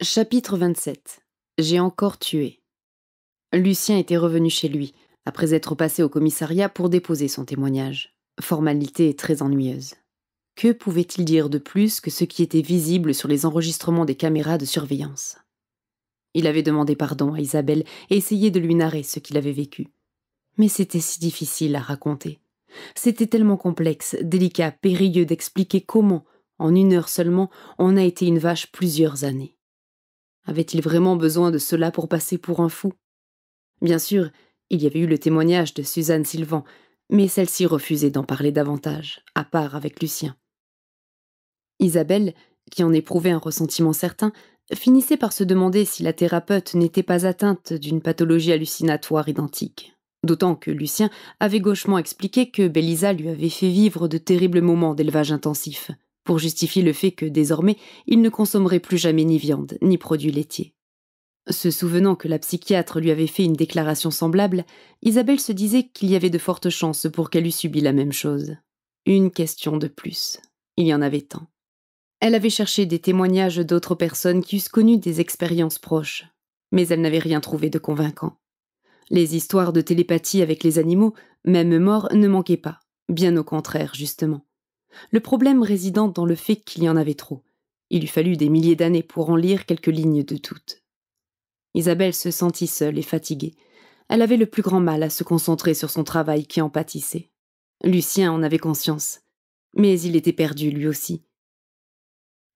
Chapitre 27 J'ai encore tué. Lucien était revenu chez lui, après être passé au commissariat pour déposer son témoignage. Formalité très ennuyeuse. Que pouvait-il dire de plus que ce qui était visible sur les enregistrements des caméras de surveillance Il avait demandé pardon à Isabelle et essayé de lui narrer ce qu'il avait vécu. Mais c'était si difficile à raconter. C'était tellement complexe, délicat, périlleux d'expliquer comment, en une heure seulement, on a été une vache plusieurs années. Avait-il vraiment besoin de cela pour passer pour un fou Bien sûr, il y avait eu le témoignage de Suzanne Sylvan, mais celle-ci refusait d'en parler davantage, à part avec Lucien. Isabelle, qui en éprouvait un ressentiment certain, finissait par se demander si la thérapeute n'était pas atteinte d'une pathologie hallucinatoire identique. D'autant que Lucien avait gauchement expliqué que Bélisa lui avait fait vivre de terribles moments d'élevage intensif pour justifier le fait que désormais il ne consommerait plus jamais ni viande ni produits laitiers. Se souvenant que la psychiatre lui avait fait une déclaration semblable, Isabelle se disait qu'il y avait de fortes chances pour qu'elle eût subi la même chose. Une question de plus. Il y en avait tant. Elle avait cherché des témoignages d'autres personnes qui eussent connu des expériences proches, mais elle n'avait rien trouvé de convaincant. Les histoires de télépathie avec les animaux, même morts, ne manquaient pas, bien au contraire, justement. Le problème résidant dans le fait qu'il y en avait trop. Il eût fallu des milliers d'années pour en lire quelques lignes de toutes. Isabelle se sentit seule et fatiguée. Elle avait le plus grand mal à se concentrer sur son travail qui en pâtissait. Lucien en avait conscience. Mais il était perdu lui aussi.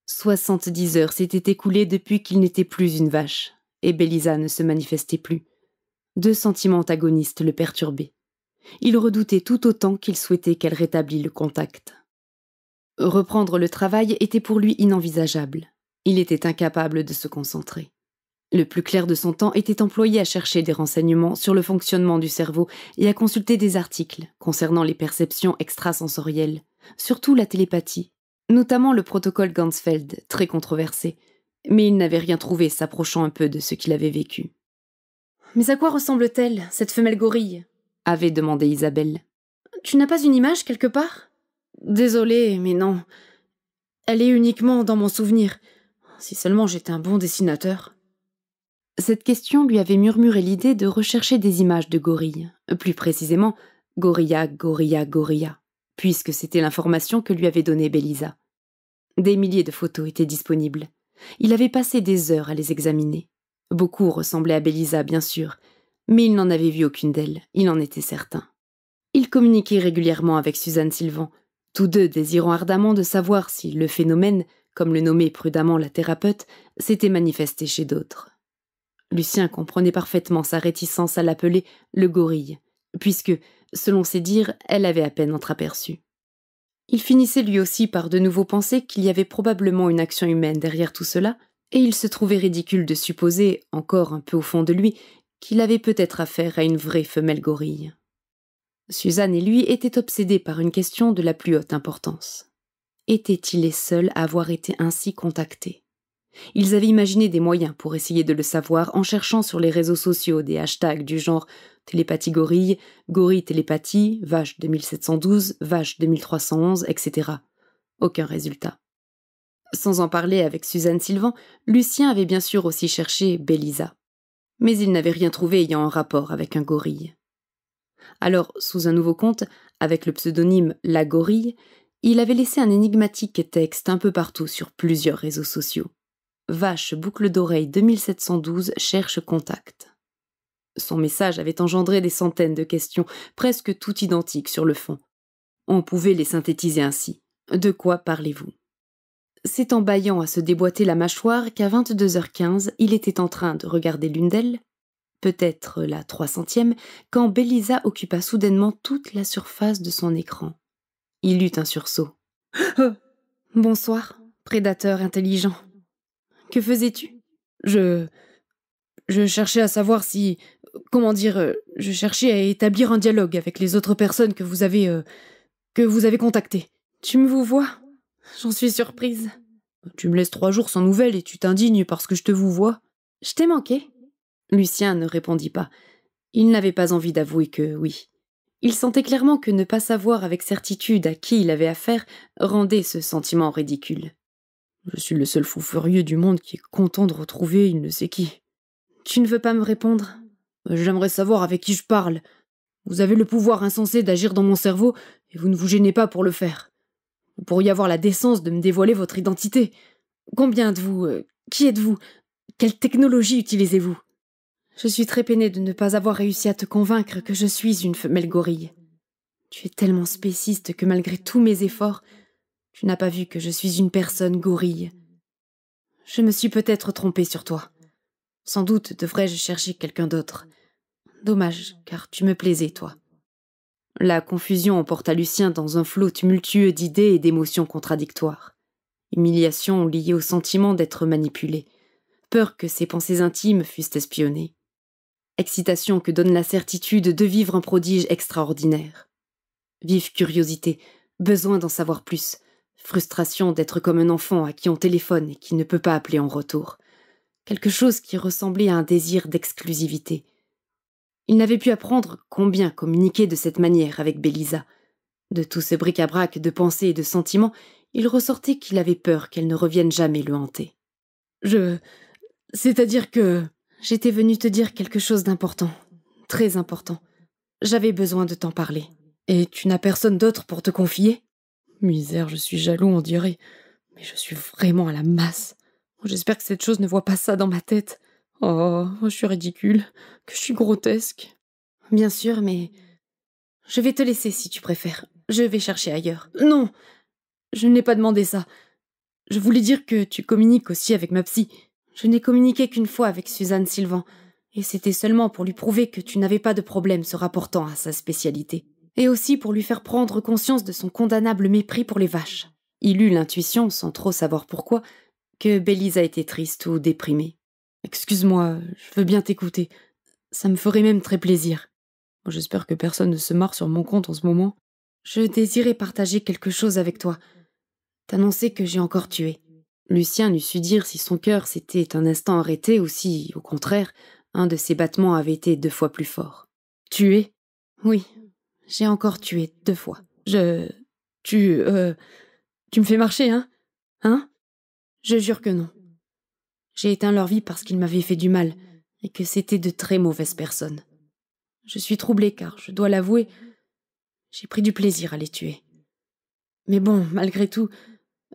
Soixante-dix heures s'étaient écoulées depuis qu'il n'était plus une vache, et Bélisa ne se manifestait plus. Deux sentiments antagonistes le perturbaient. Il redoutait tout autant qu'il souhaitait qu'elle rétablît le contact. Reprendre le travail était pour lui inenvisageable. Il était incapable de se concentrer. Le plus clair de son temps était employé à chercher des renseignements sur le fonctionnement du cerveau et à consulter des articles concernant les perceptions extrasensorielles, surtout la télépathie, notamment le protocole Gansfeld, très controversé, mais il n'avait rien trouvé s'approchant un peu de ce qu'il avait vécu. Mais à quoi ressemble-t-elle, cette femelle gorille avait demandé Isabelle. Tu n'as pas une image quelque part Désolée, mais non. Elle est uniquement dans mon souvenir. Si seulement j'étais un bon dessinateur. Cette question lui avait murmuré l'idée de rechercher des images de gorilles, plus précisément gorilla, gorilla, gorilla, puisque c'était l'information que lui avait donnée Bélisa. Des milliers de photos étaient disponibles. Il avait passé des heures à les examiner. Beaucoup ressemblaient à Bélisa, bien sûr, mais il n'en avait vu aucune d'elles, il en était certain. Il communiquait régulièrement avec Suzanne Sylvan, tous deux désirant ardemment de savoir si le phénomène, comme le nommait prudemment la thérapeute, s'était manifesté chez d'autres. Lucien comprenait parfaitement sa réticence à l'appeler le gorille, puisque, selon ses dires, elle avait à peine entreaperçu. Il finissait lui aussi par de nouveau penser qu'il y avait probablement une action humaine derrière tout cela, et il se trouvait ridicule de supposer, encore un peu au fond de lui, qu'il avait peut-être affaire à une vraie femelle gorille. Suzanne et lui étaient obsédés par une question de la plus haute importance. Étaient-ils les seuls à avoir été ainsi contactés Ils avaient imaginé des moyens pour essayer de le savoir en cherchant sur les réseaux sociaux des hashtags du genre télépathie gorille, gorille télépathie, vache 2712, vache 2311, etc. Aucun résultat. Sans en parler avec Suzanne Sylvain, Lucien avait bien sûr aussi cherché Bélisa. Mais il n'avait rien trouvé ayant un rapport avec un gorille. Alors, sous un nouveau compte, avec le pseudonyme La Gorille, il avait laissé un énigmatique texte un peu partout sur plusieurs réseaux sociaux. Vache boucle d'oreille 2712 cherche contact. Son message avait engendré des centaines de questions, presque toutes identiques sur le fond. On pouvait les synthétiser ainsi. De quoi parlez-vous C'est en baillant à se déboîter la mâchoire qu'à 22h15, il était en train de regarder l'une d'elles, peut-être la trois centième, quand Bélisa occupa soudainement toute la surface de son écran. Il eut un sursaut. Bonsoir, prédateur intelligent. Que faisais-tu Je. Je cherchais à savoir si. Comment dire Je cherchais à établir un dialogue avec les autres personnes que vous avez. Euh, que vous avez contactées. Tu me vous vois J'en suis surprise. Tu me laisses trois jours sans nouvelles et tu t'indignes parce que je te vous vois. Je t'ai manqué. Lucien ne répondit pas. Il n'avait pas envie d'avouer que oui. Il sentait clairement que ne pas savoir avec certitude à qui il avait affaire rendait ce sentiment ridicule. Je suis le seul fou furieux du monde qui est content de retrouver il ne sait qui. Tu ne veux pas me répondre J'aimerais savoir avec qui je parle. Vous avez le pouvoir insensé d'agir dans mon cerveau, et vous ne vous gênez pas pour le faire. Vous pourriez avoir la décence de me dévoiler votre identité. Combien êtes vous euh, Qui êtes-vous Quelle technologie utilisez-vous je suis très peinée de ne pas avoir réussi à te convaincre que je suis une femelle gorille. Tu es tellement spéciste que malgré tous mes efforts, tu n'as pas vu que je suis une personne gorille. Je me suis peut-être trompée sur toi. Sans doute devrais-je chercher quelqu'un d'autre. Dommage, car tu me plaisais, toi. La confusion emporta Lucien dans un flot tumultueux d'idées et d'émotions contradictoires. Humiliation liée au sentiment d'être manipulé, peur que ses pensées intimes fussent espionnées, excitation que donne la certitude de vivre un prodige extraordinaire. Vive curiosité, besoin d'en savoir plus, frustration d'être comme un enfant à qui on téléphone et qui ne peut pas appeler en retour. Quelque chose qui ressemblait à un désir d'exclusivité. Il n'avait pu apprendre combien communiquer de cette manière avec Bélisa. De tout ce bric-à-brac de pensées et de sentiments, il ressortait qu'il avait peur qu'elle ne revienne jamais le hanter. Je. C'est-à-dire que j'étais venue te dire quelque chose d'important. Très important. J'avais besoin de t'en parler. Et tu n'as personne d'autre pour te confier Misère, je suis jaloux, on dirait. Mais je suis vraiment à la masse. Oh, j'espère que cette chose ne voit pas ça dans ma tête. Oh, oh, je suis ridicule, que je suis grotesque. Bien sûr, mais je vais te laisser si tu préfères. Je vais chercher ailleurs. Non, je n'ai pas demandé ça. Je voulais dire que tu communiques aussi avec ma psy. Je n'ai communiqué qu'une fois avec Suzanne Sylvan, et c'était seulement pour lui prouver que tu n'avais pas de problème se rapportant à sa spécialité, et aussi pour lui faire prendre conscience de son condamnable mépris pour les vaches. Il eut l'intuition, sans trop savoir pourquoi, que Bélise était été triste ou déprimée. Excuse-moi, je veux bien t'écouter. Ça me ferait même très plaisir. J'espère que personne ne se marre sur mon compte en ce moment. Je désirais partager quelque chose avec toi. T'annoncer que j'ai encore tué. Lucien n'eût su dire si son cœur s'était un instant arrêté ou si, au contraire, un de ses battements avait été deux fois plus fort. Tué Oui, j'ai encore tué deux fois. Je. Tu. Euh... Tu me fais marcher, hein Hein Je jure que non. J'ai éteint leur vie parce qu'ils m'avaient fait du mal et que c'était de très mauvaises personnes. Je suis troublée car, je dois l'avouer, j'ai pris du plaisir à les tuer. Mais bon, malgré tout,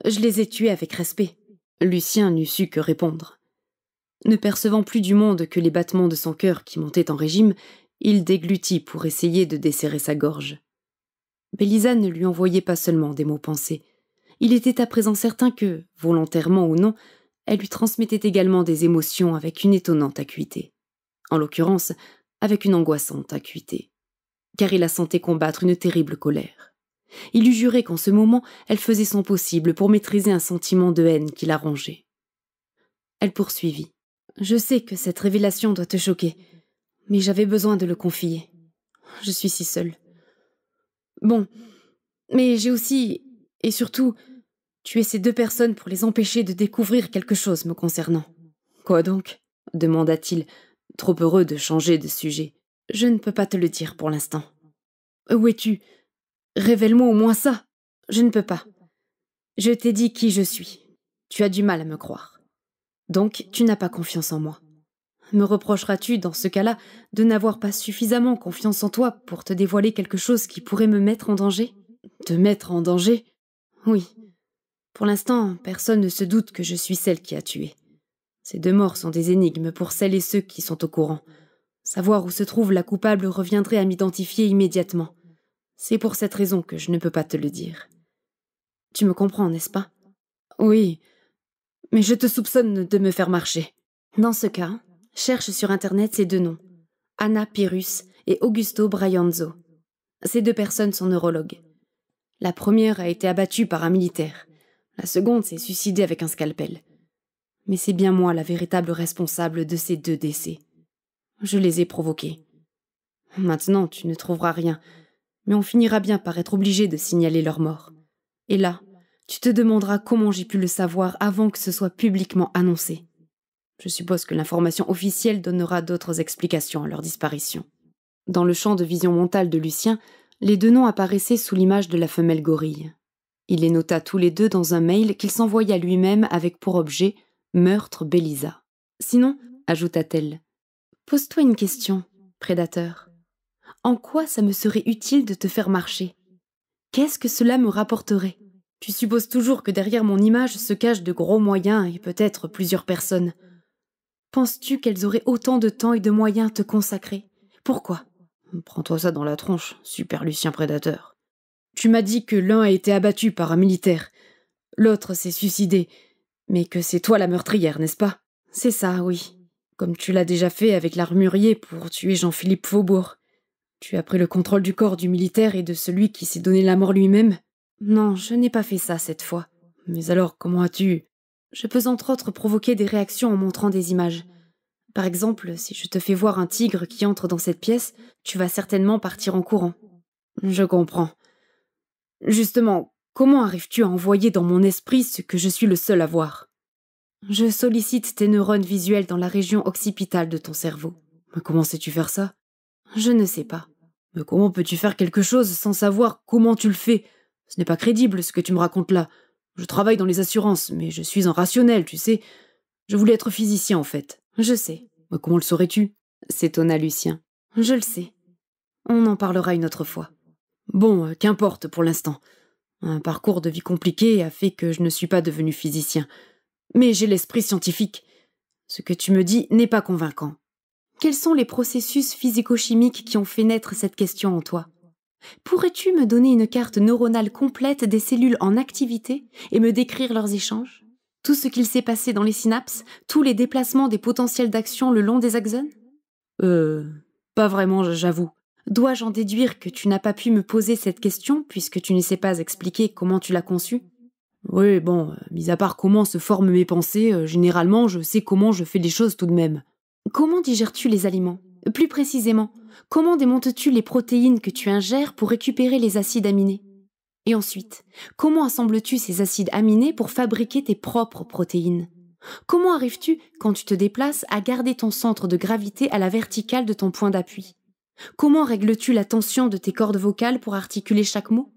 je les ai tués avec respect. Lucien n'eût su que répondre. Ne percevant plus du monde que les battements de son cœur qui montaient en régime, il déglutit pour essayer de desserrer sa gorge. Bélisa ne lui envoyait pas seulement des mots pensés. Il était à présent certain que, volontairement ou non, elle lui transmettait également des émotions avec une étonnante acuité. En l'occurrence, avec une angoissante acuité. Car il la sentait combattre une terrible colère. Il eût juré qu'en ce moment, elle faisait son possible pour maîtriser un sentiment de haine qui la rongeait. Elle poursuivit. Je sais que cette révélation doit te choquer, mais j'avais besoin de le confier. Je suis si seule. Bon, mais j'ai aussi, et surtout, tué ces deux personnes pour les empêcher de découvrir quelque chose me concernant. Quoi donc demanda-t-il, trop heureux de changer de sujet. Je ne peux pas te le dire pour l'instant. Où es-tu Révèle-moi au moins ça. Je ne peux pas. Je t'ai dit qui je suis. Tu as du mal à me croire. Donc tu n'as pas confiance en moi. Me reprocheras-tu, dans ce cas-là, de n'avoir pas suffisamment confiance en toi pour te dévoiler quelque chose qui pourrait me mettre en danger Te mettre en danger Oui. Pour l'instant, personne ne se doute que je suis celle qui a tué. Ces deux morts sont des énigmes pour celles et ceux qui sont au courant. Savoir où se trouve la coupable reviendrait à m'identifier immédiatement. C'est pour cette raison que je ne peux pas te le dire. Tu me comprends, n'est-ce pas Oui, mais je te soupçonne de me faire marcher. Dans ce cas, cherche sur Internet ces deux noms, Anna Pyrrhus et Augusto Brianzo. Ces deux personnes sont neurologues. La première a été abattue par un militaire, la seconde s'est suicidée avec un scalpel. Mais c'est bien moi la véritable responsable de ces deux décès. Je les ai provoqués. Maintenant, tu ne trouveras rien, mais on finira bien par être obligé de signaler leur mort. Et là, tu te demanderas comment j'ai pu le savoir avant que ce soit publiquement annoncé. Je suppose que l'information officielle donnera d'autres explications à leur disparition. Dans le champ de vision mentale de Lucien, les deux noms apparaissaient sous l'image de la femelle gorille. Il les nota tous les deux dans un mail qu'il s'envoya lui-même avec pour objet Meurtre Bélisa. Sinon, ajouta-t-elle, pose-toi une question, prédateur. En quoi ça me serait utile de te faire marcher Qu'est-ce que cela me rapporterait Tu supposes toujours que derrière mon image se cachent de gros moyens et peut-être plusieurs personnes. Penses-tu qu'elles auraient autant de temps et de moyens à te consacrer Pourquoi Prends-toi ça dans la tronche, super Lucien prédateur. Tu m'as dit que l'un a été abattu par un militaire, l'autre s'est suicidé, mais que c'est toi la meurtrière, n'est-ce pas C'est ça, oui. Comme tu l'as déjà fait avec l'armurier pour tuer Jean-Philippe Faubourg. Tu as pris le contrôle du corps du militaire et de celui qui s'est donné la mort lui-même Non, je n'ai pas fait ça cette fois. Mais alors, comment as-tu Je peux entre autres provoquer des réactions en montrant des images. Par exemple, si je te fais voir un tigre qui entre dans cette pièce, tu vas certainement partir en courant. Je comprends. Justement, comment arrives-tu à envoyer dans mon esprit ce que je suis le seul à voir Je sollicite tes neurones visuels dans la région occipitale de ton cerveau. Mais comment sais-tu faire ça je ne sais pas. Mais comment peux-tu faire quelque chose sans savoir comment tu le fais Ce n'est pas crédible ce que tu me racontes là. Je travaille dans les assurances, mais je suis en rationnel, tu sais. Je voulais être physicien en fait. Je sais. Mais comment le saurais-tu s'étonna Lucien. Je le sais. On en parlera une autre fois. Bon, euh, qu'importe pour l'instant. Un parcours de vie compliqué a fait que je ne suis pas devenu physicien. Mais j'ai l'esprit scientifique. Ce que tu me dis n'est pas convaincant. Quels sont les processus physico-chimiques qui ont fait naître cette question en toi Pourrais-tu me donner une carte neuronale complète des cellules en activité et me décrire leurs échanges Tout ce qu'il s'est passé dans les synapses, tous les déplacements des potentiels d'action le long des axones Euh. Pas vraiment, j'avoue. Dois-je en déduire que tu n'as pas pu me poser cette question puisque tu ne sais pas expliquer comment tu l'as conçue Oui, bon, mis à part comment se forment mes pensées, euh, généralement je sais comment je fais les choses tout de même. Comment digères-tu les aliments Plus précisément, comment démontes-tu les protéines que tu ingères pour récupérer les acides aminés Et ensuite, comment assembles-tu ces acides aminés pour fabriquer tes propres protéines Comment arrives-tu, quand tu te déplaces, à garder ton centre de gravité à la verticale de ton point d'appui Comment règles-tu la tension de tes cordes vocales pour articuler chaque mot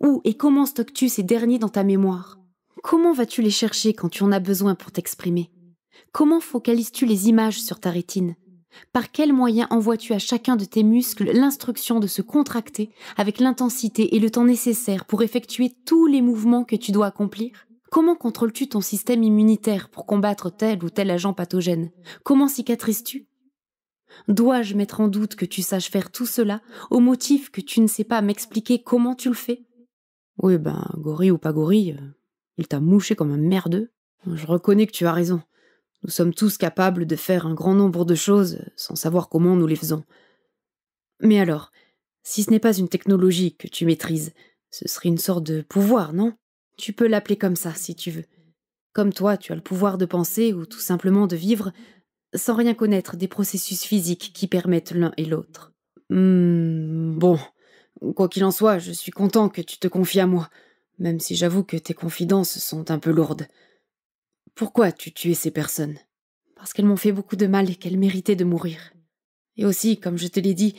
Où et comment stockes-tu ces derniers dans ta mémoire Comment vas-tu les chercher quand tu en as besoin pour t'exprimer Comment focalises-tu les images sur ta rétine Par quels moyens envoies-tu à chacun de tes muscles l'instruction de se contracter avec l'intensité et le temps nécessaire pour effectuer tous les mouvements que tu dois accomplir Comment contrôles-tu ton système immunitaire pour combattre tel ou tel agent pathogène Comment cicatrices tu Dois-je mettre en doute que tu saches faire tout cela au motif que tu ne sais pas m'expliquer comment tu le fais Oui, ben, gorille ou pas gorille, euh, il t'a mouché comme un merdeux. Je reconnais que tu as raison. Nous sommes tous capables de faire un grand nombre de choses sans savoir comment nous les faisons. Mais alors, si ce n'est pas une technologie que tu maîtrises, ce serait une sorte de pouvoir, non Tu peux l'appeler comme ça, si tu veux. Comme toi, tu as le pouvoir de penser ou tout simplement de vivre sans rien connaître des processus physiques qui permettent l'un et l'autre. Hum, bon, quoi qu'il en soit, je suis content que tu te confies à moi, même si j'avoue que tes confidences sont un peu lourdes. Pourquoi tu tuais ces personnes Parce qu'elles m'ont fait beaucoup de mal et qu'elles méritaient de mourir. Et aussi, comme je te l'ai dit,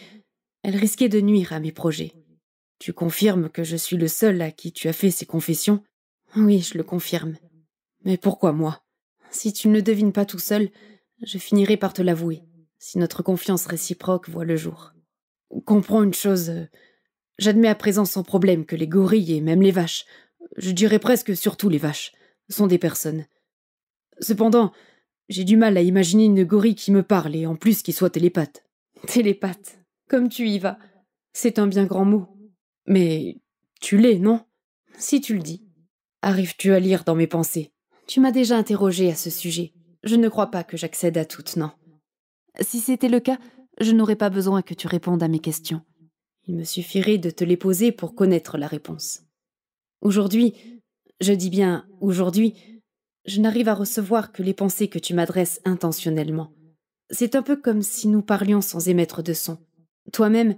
elles risquaient de nuire à mes projets. Tu confirmes que je suis le seul à qui tu as fait ces confessions Oui, je le confirme. Mais pourquoi moi Si tu ne le devines pas tout seul, je finirai par te l'avouer, si notre confiance réciproque voit le jour. Comprends une chose. Euh, j'admets à présent sans problème que les gorilles et même les vaches, je dirais presque surtout les vaches, sont des personnes, Cependant, j'ai du mal à imaginer une gorille qui me parle et en plus qui soit télépathe. Télépathe, comme tu y vas. C'est un bien grand mot. Mais tu l'es, non Si tu le dis. Arrives-tu à lire dans mes pensées Tu m'as déjà interrogé à ce sujet. Je ne crois pas que j'accède à toutes, non. Si c'était le cas, je n'aurais pas besoin que tu répondes à mes questions. Il me suffirait de te les poser pour connaître la réponse. Aujourd'hui, je dis bien aujourd'hui, je n'arrive à recevoir que les pensées que tu m'adresses intentionnellement. C'est un peu comme si nous parlions sans émettre de son. Toi-même,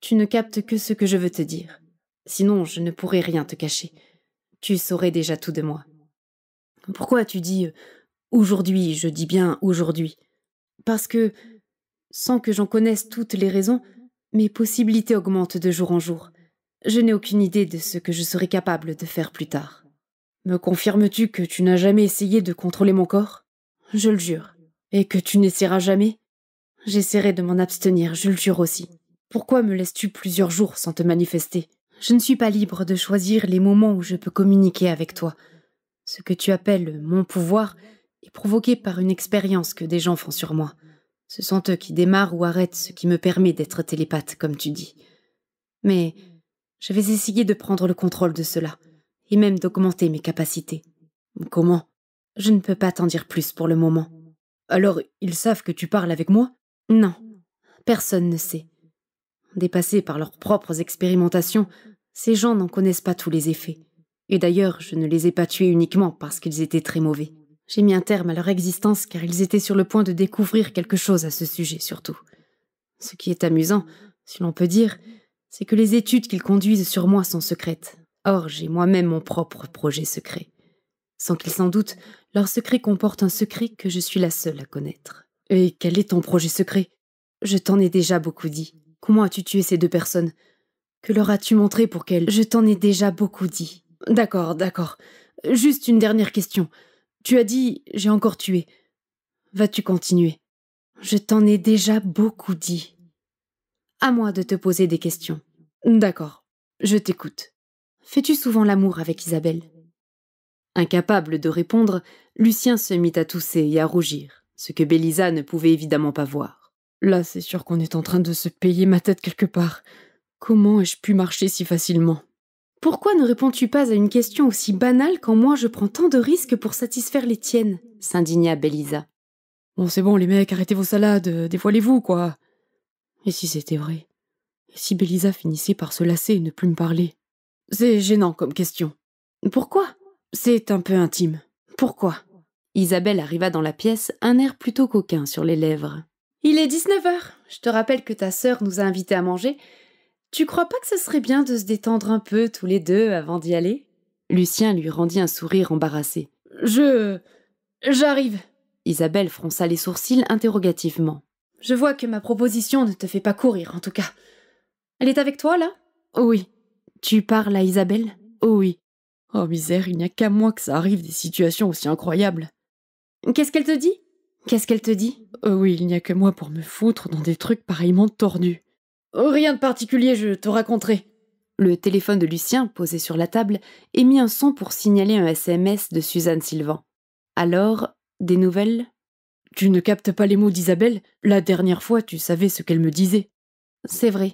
tu ne captes que ce que je veux te dire. Sinon, je ne pourrais rien te cacher. Tu saurais déjà tout de moi. Pourquoi tu dis euh, aujourd'hui, je dis bien aujourd'hui Parce que, sans que j'en connaisse toutes les raisons, mes possibilités augmentent de jour en jour. Je n'ai aucune idée de ce que je serai capable de faire plus tard. Me confirmes-tu que tu n'as jamais essayé de contrôler mon corps Je le jure. Et que tu n'essaieras jamais J'essaierai de m'en abstenir, je le jure aussi. Pourquoi me laisses-tu plusieurs jours sans te manifester Je ne suis pas libre de choisir les moments où je peux communiquer avec toi. Ce que tu appelles mon pouvoir est provoqué par une expérience que des gens font sur moi. Ce sont eux qui démarrent ou arrêtent ce qui me permet d'être télépathe, comme tu dis. Mais je vais essayer de prendre le contrôle de cela même d'augmenter mes capacités. Comment Je ne peux pas t'en dire plus pour le moment. Alors, ils savent que tu parles avec moi Non, personne ne sait. Dépassés par leurs propres expérimentations, ces gens n'en connaissent pas tous les effets. Et d'ailleurs, je ne les ai pas tués uniquement parce qu'ils étaient très mauvais. J'ai mis un terme à leur existence car ils étaient sur le point de découvrir quelque chose à ce sujet surtout. Ce qui est amusant, si l'on peut dire, c'est que les études qu'ils conduisent sur moi sont secrètes, Or, j'ai moi-même mon propre projet secret. Sans qu'ils s'en doutent, leur secret comporte un secret que je suis la seule à connaître. Et quel est ton projet secret Je t'en ai déjà beaucoup dit. Comment as-tu tué ces deux personnes Que leur as-tu montré pour qu'elles Je t'en ai déjà beaucoup dit. D'accord, d'accord. Juste une dernière question. Tu as dit j'ai encore tué. Vas-tu continuer Je t'en ai déjà beaucoup dit. À moi de te poser des questions. D'accord, je t'écoute. Fais-tu souvent l'amour avec Isabelle Incapable de répondre, Lucien se mit à tousser et à rougir, ce que Bélisa ne pouvait évidemment pas voir. Là, c'est sûr qu'on est en train de se payer ma tête quelque part. Comment ai-je pu marcher si facilement Pourquoi ne réponds-tu pas à une question aussi banale quand moi je prends tant de risques pour satisfaire les tiennes s'indigna Bélisa. Bon, c'est bon, les mecs, arrêtez vos salades, euh, dévoilez-vous, quoi. Et si c'était vrai Et si Bélisa finissait par se lasser et ne plus me parler c'est gênant comme question. Pourquoi C'est un peu intime. Pourquoi Isabelle arriva dans la pièce, un air plutôt coquin sur les lèvres. Il est 19 heures. Je te rappelle que ta sœur nous a invités à manger. Tu crois pas que ce serait bien de se détendre un peu tous les deux avant d'y aller Lucien lui rendit un sourire embarrassé. Je. J'arrive. Isabelle fronça les sourcils interrogativement. Je vois que ma proposition ne te fait pas courir, en tout cas. Elle est avec toi, là Oui. Tu parles à Isabelle Oh oui. Oh misère, il n'y a qu'à moi que ça arrive des situations aussi incroyables. Qu'est-ce qu'elle te dit Qu'est-ce qu'elle te dit Oh oui, il n'y a que moi pour me foutre dans des trucs pareillement tordus. Oh, rien de particulier, je te raconterai. Le téléphone de Lucien, posé sur la table, émit un son pour signaler un SMS de Suzanne Sylvan. Alors, des nouvelles Tu ne captes pas les mots d'Isabelle La dernière fois, tu savais ce qu'elle me disait. C'est vrai,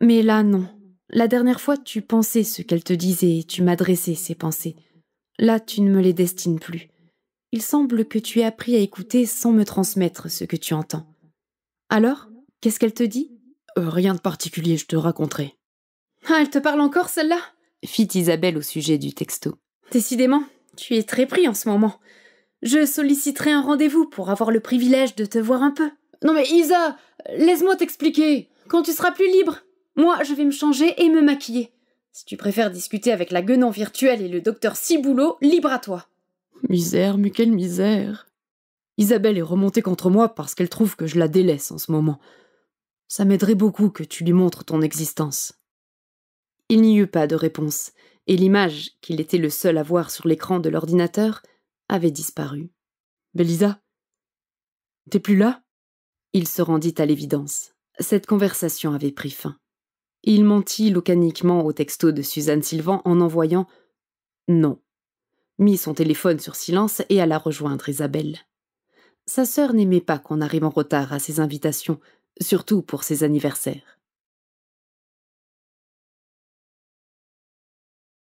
mais là, non. La dernière fois, tu pensais ce qu'elle te disait et tu m'adressais ces pensées. Là, tu ne me les destines plus. Il semble que tu aies appris à écouter sans me transmettre ce que tu entends. Alors, qu'est-ce qu'elle te dit euh, Rien de particulier, je te raconterai. Ah, elle te parle encore, celle-là fit Isabelle au sujet du texto. Décidément, tu es très pris en ce moment. Je solliciterai un rendez-vous pour avoir le privilège de te voir un peu. Non mais Isa, laisse-moi t'expliquer. Quand tu seras plus libre, moi, je vais me changer et me maquiller. Si tu préfères discuter avec la guenon virtuelle et le docteur Ciboulot, libre à toi. Misère, mais quelle misère. Isabelle est remontée contre moi parce qu'elle trouve que je la délaisse en ce moment. Ça m'aiderait beaucoup que tu lui montres ton existence. Il n'y eut pas de réponse, et l'image, qu'il était le seul à voir sur l'écran de l'ordinateur, avait disparu. Belisa T'es plus là Il se rendit à l'évidence. Cette conversation avait pris fin. Il mentit locaniquement au texto de Suzanne Sylvan en envoyant Non mit son téléphone sur silence et alla rejoindre Isabelle. Sa sœur n'aimait pas qu'on arrive en retard à ses invitations, surtout pour ses anniversaires.